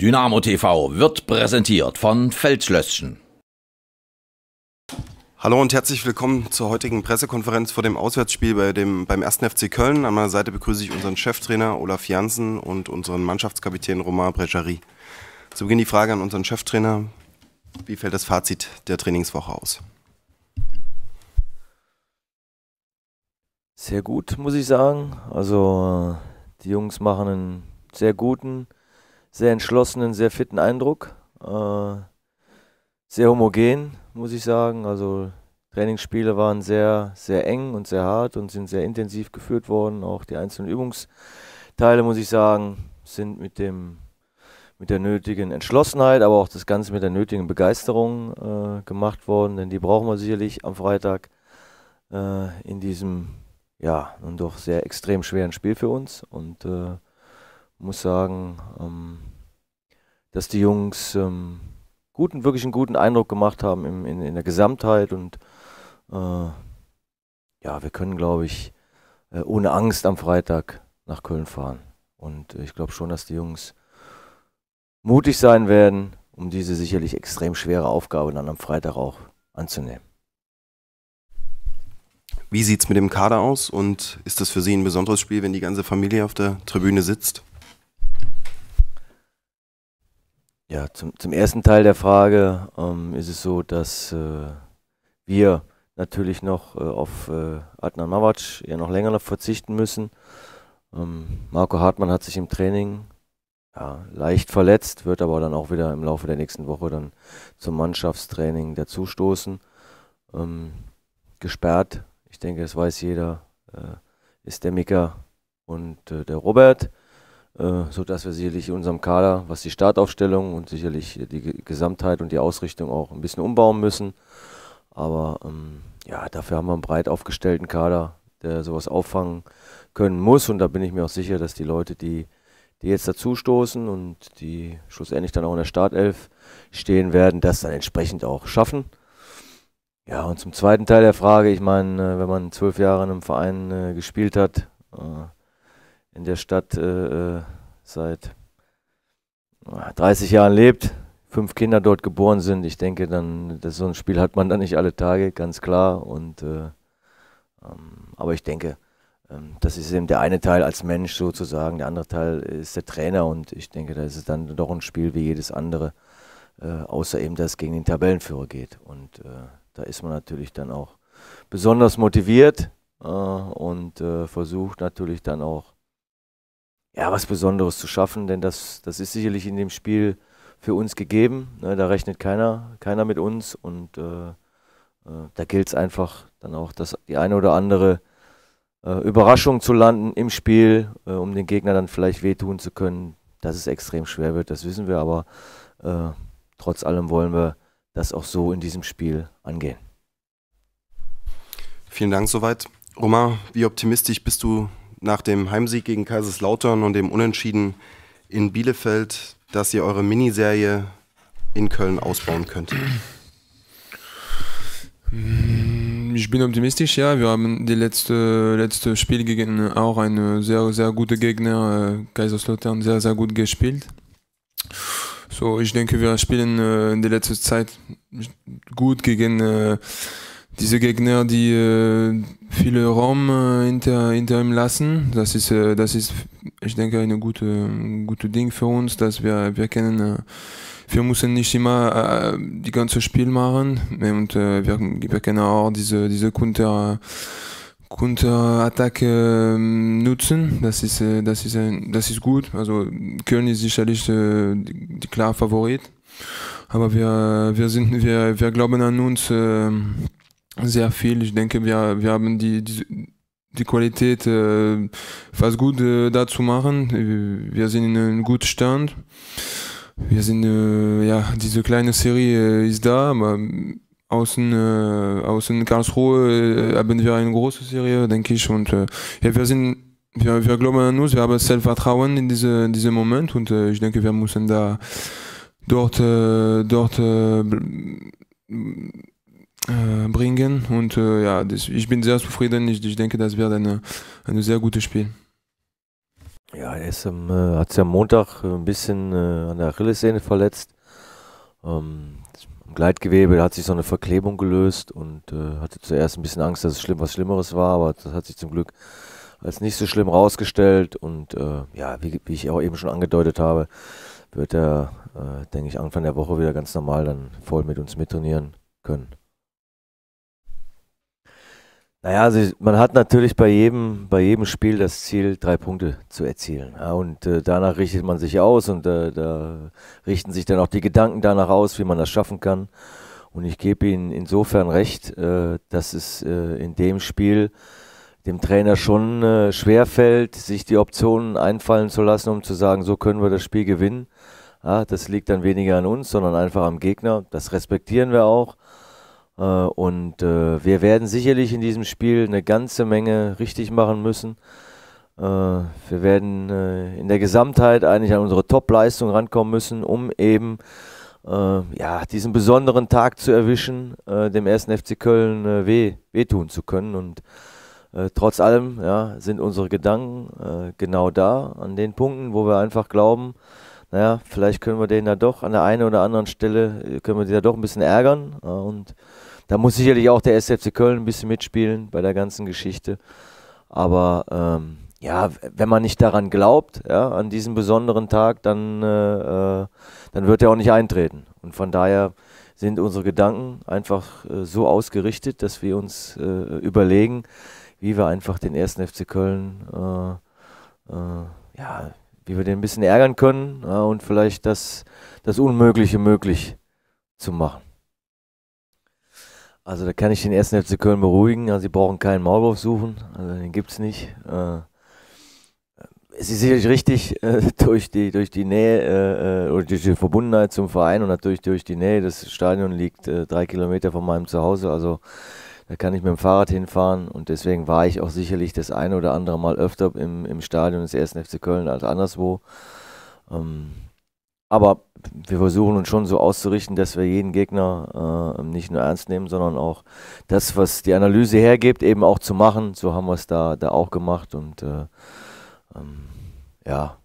Dynamo TV wird präsentiert von Feldschlösschen. Hallo und herzlich willkommen zur heutigen Pressekonferenz vor dem Auswärtsspiel bei dem, beim 1. FC Köln. An meiner Seite begrüße ich unseren Cheftrainer Olaf Janssen und unseren Mannschaftskapitän Romain Brechary. Zu Beginn die Frage an unseren Cheftrainer. Wie fällt das Fazit der Trainingswoche aus? Sehr gut, muss ich sagen. Also äh, die Jungs machen einen sehr guten, sehr entschlossenen, sehr fitten Eindruck. Äh, sehr homogen, muss ich sagen. Also Trainingsspiele waren sehr, sehr eng und sehr hart und sind sehr intensiv geführt worden. Auch die einzelnen Übungsteile, muss ich sagen, sind mit dem mit der nötigen Entschlossenheit, aber auch das Ganze mit der nötigen Begeisterung äh, gemacht worden, denn die brauchen wir sicherlich am Freitag äh, in diesem ja nun doch sehr extrem schweren Spiel für uns und äh, muss sagen, ähm, dass die Jungs ähm, guten, wirklich einen guten Eindruck gemacht haben im, in, in der Gesamtheit und äh, ja, wir können, glaube ich, äh, ohne Angst am Freitag nach Köln fahren. Und äh, ich glaube schon, dass die Jungs mutig sein werden, um diese sicherlich extrem schwere Aufgabe dann am Freitag auch anzunehmen. Wie sieht es mit dem Kader aus und ist das für Sie ein besonderes Spiel, wenn die ganze Familie auf der Tribüne sitzt? Ja, zum, zum ersten Teil der Frage ähm, ist es so, dass äh, wir natürlich noch äh, auf äh, Adnan Mawac ja noch länger noch verzichten müssen. Ähm, Marco Hartmann hat sich im Training ja, leicht verletzt, wird aber dann auch wieder im Laufe der nächsten Woche dann zum Mannschaftstraining dazustoßen. Ähm, gesperrt, ich denke, das weiß jeder, äh, ist der Mika und äh, der Robert. Äh, so dass wir sicherlich in unserem Kader, was die Startaufstellung und sicherlich die Gesamtheit und die Ausrichtung auch ein bisschen umbauen müssen. Aber ähm, ja, dafür haben wir einen breit aufgestellten Kader, der sowas auffangen können muss. Und da bin ich mir auch sicher, dass die Leute, die, die jetzt dazustoßen und die schlussendlich dann auch in der Startelf stehen werden, das dann entsprechend auch schaffen. Ja, und zum zweiten Teil der Frage, ich meine, äh, wenn man zwölf Jahre in einem Verein äh, gespielt hat, äh, in der Stadt äh, äh seit 30 ah, Jahren lebt, fünf Kinder dort geboren sind. Ich denke, dann das, so ein Spiel hat man dann nicht alle Tage, ganz klar. Und äh, ähm, aber ich denke, ähm, das ist eben der eine Teil als Mensch sozusagen, der andere Teil ist der Trainer und ich denke, da ist es dann doch ein Spiel wie jedes andere, äh, außer eben, dass es gegen den Tabellenführer geht. Und äh, da ist man natürlich dann auch besonders motiviert äh, und äh, versucht natürlich dann auch ja, was Besonderes zu schaffen, denn das, das ist sicherlich in dem Spiel für uns gegeben. Ne, da rechnet keiner, keiner mit uns und äh, äh, da gilt es einfach dann auch, dass die eine oder andere äh, Überraschung zu landen im Spiel, äh, um den Gegner dann vielleicht wehtun zu können, dass es extrem schwer wird, das wissen wir, aber äh, trotz allem wollen wir das auch so in diesem Spiel angehen. Vielen Dank soweit. Roma, wie optimistisch bist du nach dem Heimsieg gegen Kaiserslautern und dem Unentschieden in Bielefeld, dass ihr eure Miniserie in Köln ausbauen könnt? Mm, ich bin optimistisch, ja. Wir haben das letzte, letzte Spiel gegen auch einen sehr, sehr guten Gegner, äh, Kaiserslautern, sehr, sehr gut gespielt. So, ich denke, wir spielen äh, in der letzten Zeit gut gegen äh, diese Gegner, die äh, viele Raum äh, hinter, hinter ihm lassen. Das ist, äh, das ist, ich denke, ein gute, gute Ding für uns, dass wir, wir können, äh, wir müssen nicht immer äh, die ganze Spiel machen und äh, wir, wir können auch diese, diese Kunter, Konterattacke ähm, nutzen. Das ist, äh, das ist, ein, das ist gut. Also Köln ist sicherlich äh, die, die klar Favorit. Aber wir, wir sind, wir, wir glauben an uns. Ähm, sehr viel. Ich denke, wir, wir haben die, die, die Qualität äh, fast gut äh, da zu machen. Wir sind in einem guten Stand. Wir sind, äh, ja, diese kleine Serie äh, ist da, aber außen, äh, außen Karlsruhe äh, haben wir eine große Serie, denke ich. Und äh, ja, wir sind wir, wir, glauben an uns, wir haben Selbstvertrauen in, diese, in diesem Moment und äh, ich denke, wir müssen da dort, äh, dort äh, äh, bringen. Und äh, ja, das, ich bin sehr zufrieden. Ich, ich denke, das wird ein eine sehr gutes Spiel. Ja, er ist am, äh, hat sich am Montag ein bisschen äh, an der Achillessehne verletzt. Ähm, Im Gleitgewebe hat sich so eine Verklebung gelöst und äh, hatte zuerst ein bisschen Angst, dass es schlimm, was Schlimmeres war, aber das hat sich zum Glück als nicht so schlimm rausgestellt. Und äh, ja, wie, wie ich auch eben schon angedeutet habe, wird er, äh, denke ich, Anfang der Woche wieder ganz normal dann voll mit uns mittrainieren können. Naja, also man hat natürlich bei jedem, bei jedem Spiel das Ziel, drei Punkte zu erzielen. Ja, und äh, danach richtet man sich aus und äh, da richten sich dann auch die Gedanken danach aus, wie man das schaffen kann. Und ich gebe Ihnen insofern recht, äh, dass es äh, in dem Spiel dem Trainer schon äh, schwerfällt, sich die Optionen einfallen zu lassen, um zu sagen, so können wir das Spiel gewinnen. Ja, das liegt dann weniger an uns, sondern einfach am Gegner. Das respektieren wir auch. Äh, und äh, wir werden sicherlich in diesem Spiel eine ganze Menge richtig machen müssen. Äh, wir werden in der Gesamtheit eigentlich an unsere Top-Leistung rankommen müssen, um eben ja, diesen besonderen Tag zu erwischen, dem ersten FC Köln weh, wehtun zu können. Und trotz allem ja, sind unsere Gedanken genau da, an den Punkten, wo wir einfach glauben, naja, vielleicht können wir den da doch an der einen oder anderen Stelle, können wir den da doch ein bisschen ärgern. und da muss sicherlich auch der SFC Köln ein bisschen mitspielen bei der ganzen Geschichte. Aber ähm, ja, wenn man nicht daran glaubt, ja, an diesen besonderen Tag, dann, äh, äh, dann wird er auch nicht eintreten. Und von daher sind unsere Gedanken einfach äh, so ausgerichtet, dass wir uns äh, überlegen, wie wir einfach den ersten FC Köln, äh, äh, ja, wie wir den ein bisschen ärgern können ja, und vielleicht das, das Unmögliche möglich zu machen. Also da kann ich den ersten FC Köln beruhigen. Also sie brauchen keinen Maulwurf suchen. Also den gibt es nicht. Äh, es ist sicherlich richtig, äh, durch, die, durch die Nähe äh, äh, oder durch die Verbundenheit zum Verein und natürlich durch die Nähe. Das Stadion liegt äh, drei Kilometer von meinem Zuhause. Also da kann ich mit dem Fahrrad hinfahren und deswegen war ich auch sicherlich das eine oder andere Mal öfter im, im Stadion des ersten FC Köln als anderswo. Ähm, aber wir versuchen uns schon so auszurichten, dass wir jeden Gegner äh, nicht nur ernst nehmen, sondern auch das, was die Analyse hergibt, eben auch zu machen. So haben wir es da, da auch gemacht. Und äh, ähm, ja,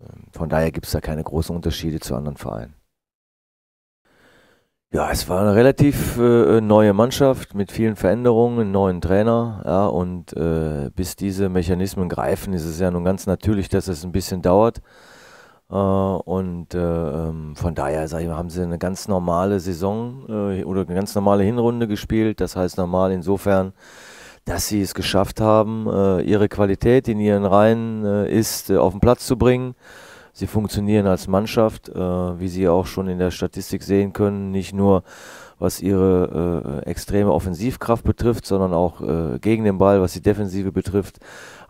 ähm, von daher gibt es da keine großen Unterschiede zu anderen Vereinen. Ja, es war eine relativ äh, neue Mannschaft mit vielen Veränderungen, einen neuen Trainer. Ja, und äh, bis diese Mechanismen greifen, ist es ja nun ganz natürlich, dass es ein bisschen dauert. Äh, und äh, ähm, von daher sag ich mal, haben sie eine ganz normale Saison äh, oder eine ganz normale Hinrunde gespielt. Das heißt normal insofern, dass sie es geschafft haben, ihre Qualität in ihren Reihen ist, auf den Platz zu bringen. Sie funktionieren als Mannschaft, wie Sie auch schon in der Statistik sehen können, nicht nur was ihre äh, extreme Offensivkraft betrifft, sondern auch äh, gegen den Ball, was die Defensive betrifft,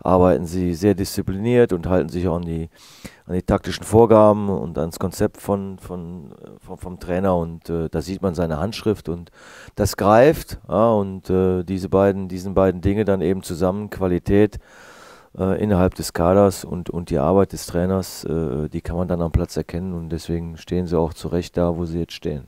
arbeiten sie sehr diszipliniert und halten sich auch an die, an die taktischen Vorgaben und ans Konzept von, von, äh, von vom Trainer. Und äh, da sieht man seine Handschrift und das greift. Ja, und äh, diese beiden, diesen beiden Dinge dann eben zusammen, Qualität äh, innerhalb des Kaders und, und die Arbeit des Trainers, die kann man dann am Platz erkennen und deswegen stehen sie auch zu Recht da, wo sie jetzt stehen.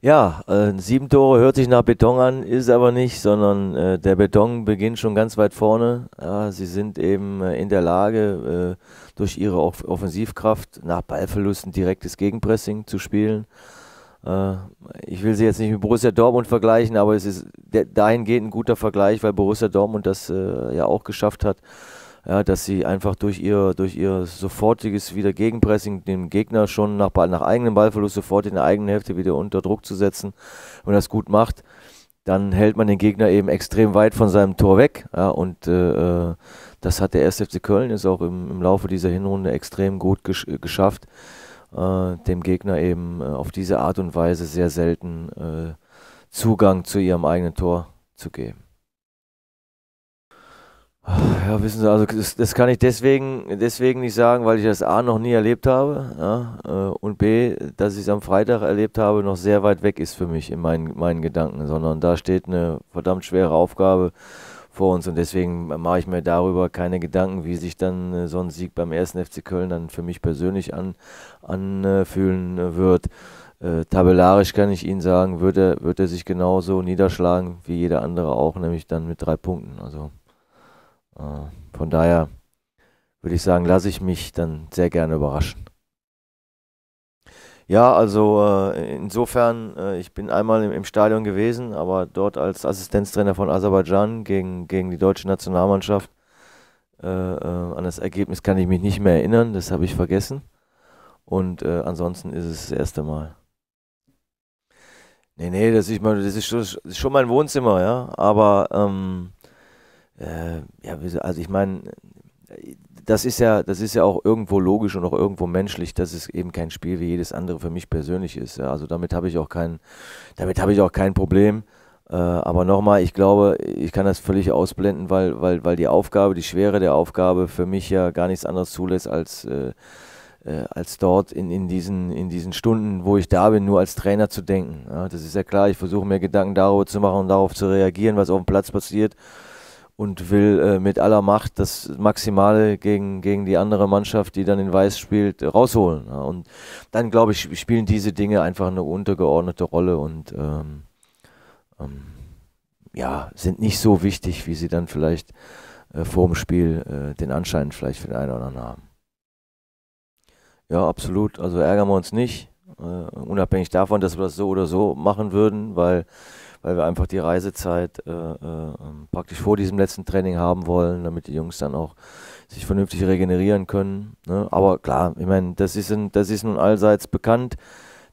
Ja, äh, sieben Tore hört sich nach Beton an, ist aber nicht, sondern äh, der Beton beginnt schon ganz weit vorne. Ja, sie sind eben äh, in der Lage, äh, durch ihre Off Offensivkraft nach Ballverlusten direktes Gegenpressing zu spielen. Äh, ich will sie jetzt nicht mit Borussia Dortmund vergleichen, aber es ist dahingehend ein guter Vergleich, weil Borussia Dortmund das äh, ja auch geschafft hat, ja, dass sie einfach durch ihr, durch ihr sofortiges wieder Gegenpressing den Gegner schon nach, nach eigenem Ballverlust sofort in der eigenen Hälfte wieder unter Druck zu setzen. Wenn man das gut macht, dann hält man den Gegner eben extrem weit von seinem Tor weg. Ja, und äh, äh das hat der 1. FC Köln ist auch im, im Laufe dieser Hinrunde extrem gut gesch äh, geschafft, äh, dem Gegner eben äh, auf diese Art und Weise sehr selten Zugang zu ihrem eigenen Tor zu geben. Ah, ja, wissen Sie, also das, das, kann ich deswegen, deswegen nicht sagen, weil ich das A noch nie erlebt habe ja, äh, und B, dass ich es am Freitag erlebt habe, noch sehr weit weg ist für mich in meinen, meinen Gedanken, sondern da steht eine verdammt schwere Aufgabe vor uns und deswegen mache ich mir darüber keine Gedanken, wie sich dann äh, so ein Sieg beim ersten FC Köln dann für mich persönlich an, anfühlen äh, wird. Äh, tabellarisch kann ich Ihnen sagen, wird er, wird er sich genauso niederschlagen wie jeder andere auch, nämlich dann mit drei Punkten. Also. Äh, von daher würde ich sagen, lasse ich mich dann sehr gerne überraschen. Ja, also äh, insofern, äh, ich bin einmal im, Stadion gewesen, aber dort als Assistenztrainer von Aserbaidschan gegen, gegen die deutsche Nationalmannschaft. an das Ergebnis kann ich mich nicht mehr erinnern, das habe ich vergessen. Und ansonsten ist es das erste Mal. Nee, nee, das ist, mein, das ist schon mein Wohnzimmer, ja. Aber ähm, äh, ja, also ich meine, das ist ja, das ist ja auch irgendwo logisch und auch irgendwo menschlich, dass es eben kein Spiel wie jedes andere für mich persönlich ist. Ja, also damit habe ich auch kein, damit habe ich auch kein Problem. Äh, aber nochmal, ich glaube, ich kann das völlig ausblenden, weil, weil, weil die Aufgabe, die Schwere der Aufgabe für mich ja gar nichts anderes zulässt als äh, äh als dort in, in, diesen, in diesen Stunden, wo ich da bin, nur als Trainer zu denken. Ja, das ist ja klar, ich versuche mir Gedanken darüber zu machen und darauf zu reagieren, was auf dem Platz passiert und will äh, mit aller Macht das Maximale gegen, gegen die andere Mannschaft, die dann in Weiß spielt, rausholen. Ja. Und dann, glaube ich, spielen diese Dinge einfach eine untergeordnete Rolle und ähm, ähm, ja, sind nicht so wichtig, wie sie dann vielleicht äh, vor dem Spiel äh, den Anschein vielleicht für den einen oder anderen haben. Ja, absolut. Also ärgern wir uns nicht, äh, unabhängig davon, dass wir das so oder so machen würden, weil weil wir einfach die Reisezeit äh, äh, ähm, praktisch vor diesem letzten Training haben wollen, damit die Jungs dann auch sich vernünftig regenerieren können. Ne? Aber klar, ich meine, das ist, das ist nun allseits bekannt,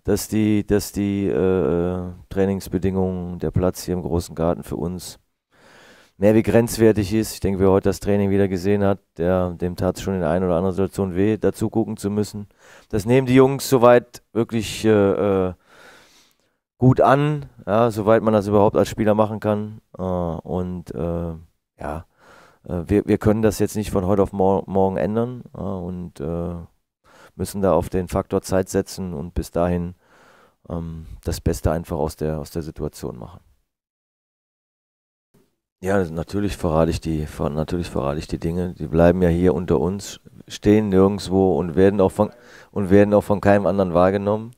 dass die, dass die äh, äh, Trainingsbedingungen, der Platz hier im großen Garten für uns mehr wie grenzwertig ist. Ich denke, wer heute das Training wieder gesehen hat, der, dem tat es schon in einer oder anderen Situation weh, dazu gucken zu müssen. Das nehmen die Jungs soweit wirklich äh, äh gut an, ja, soweit man das überhaupt als Spieler machen kann. Äh, und äh, ja, äh, wir, wir können das jetzt nicht von heute auf mor morgen ändern äh, und äh, müssen da auf den Faktor Zeit setzen und bis dahin ähm, das Beste einfach aus der, aus der Situation machen. Ja, also natürlich verrate ich die, natürlich verrate ich die Dinge. Die bleiben ja hier unter uns, stehen nirgendwo und werden auch von, und werden auch von keinem anderen wahrgenommen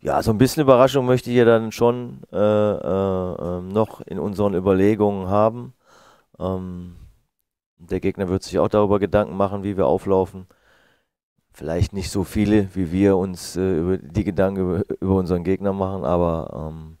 ja, so ein bisschen Überraschung möchte ich ja dann schon äh, äh, ähm, noch in unseren Überlegungen haben. Ähm, der Gegner wird sich auch darüber Gedanken machen, wie wir auflaufen. Vielleicht nicht so viele, wie wir uns äh, über die Gedanken über, über, unseren Gegner machen, aber ähm,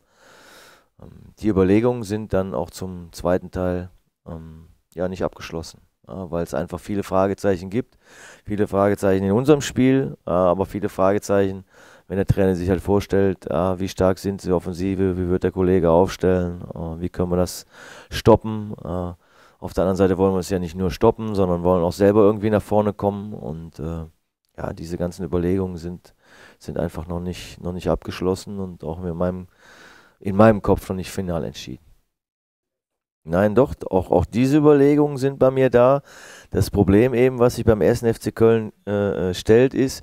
ähm die Überlegungen sind dann auch zum zweiten Teil ähm, ja nicht abgeschlossen, ja, weil es einfach viele Fragezeichen gibt. Viele Fragezeichen in unserem Spiel, äh, aber viele Fragezeichen wenn der Trainer sich halt vorstellt, ah, wie stark sind sie Offensive, wie wird der Kollege aufstellen, ah, wie können wir das stoppen. Ah, auf der anderen Seite wollen wir es ja nicht nur stoppen, sondern wollen auch selber irgendwie nach vorne kommen. Und äh, ja, diese ganzen Überlegungen sind, sind einfach noch nicht, noch nicht abgeschlossen und auch in meinem, in meinem Kopf noch nicht final entschieden. Nein, doch, auch, auch diese Überlegungen sind bei mir da. Das Problem eben, was sich beim ersten FC Köln äh, äh, stellt, ist,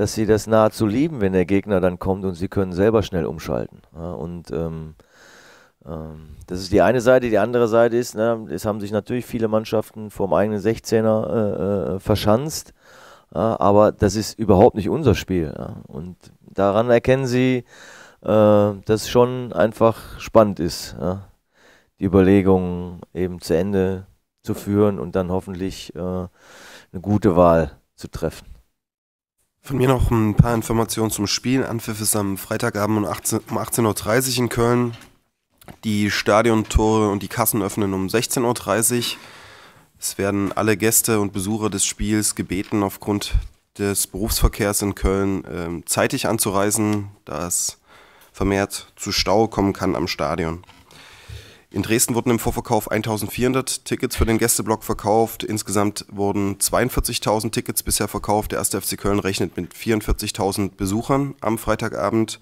dass sie das nahezu lieben, wenn der Gegner dann kommt und sie können selber schnell umschalten. Ja, und ähm, ähm, das ist die eine Seite. Die andere Seite ist, ne, es haben sich natürlich viele Mannschaften vorm eigenen 16er äh, äh, verschanzt. Ja, aber das ist überhaupt nicht unser Spiel. Ja. Und daran erkennen sie, äh, dass schon einfach spannend ist, ja. die Überlegungen eben zu Ende zu führen und dann hoffentlich äh, eine gute Wahl zu treffen. Von mir noch ein paar Informationen zum Spiel. Anpfiff ist am Freitagabend um, 18, um 18.30 Uhr in Köln. Die Stadiontore und die Kassen öffnen um 16.30 Uhr. Es werden alle Gäste und Besucher des Spiels gebeten, aufgrund des Berufsverkehrs in Köln ähm, zeitig anzureisen, da es vermehrt zu Stau kommen kann am Stadion. In Dresden wurden im Vorverkauf 1400 Tickets für den Gästeblock verkauft. Insgesamt wurden 42.000 Tickets bisher verkauft. Der 1. FC Köln rechnet mit 44.000 Besuchern am Freitagabend.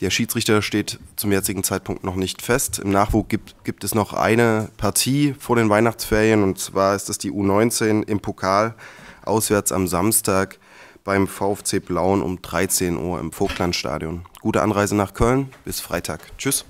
Der Schiedsrichter steht zum jetzigen Zeitpunkt noch nicht fest. Im Nachwuchs gibt, gibt es noch eine Partie vor den Weihnachtsferien und zwar ist das die U19 im Pokal auswärts am Samstag beim VfC Blauen um 13 Uhr im Vogtlandstadion. Gute Anreise nach Köln, bis Freitag. Tschüss.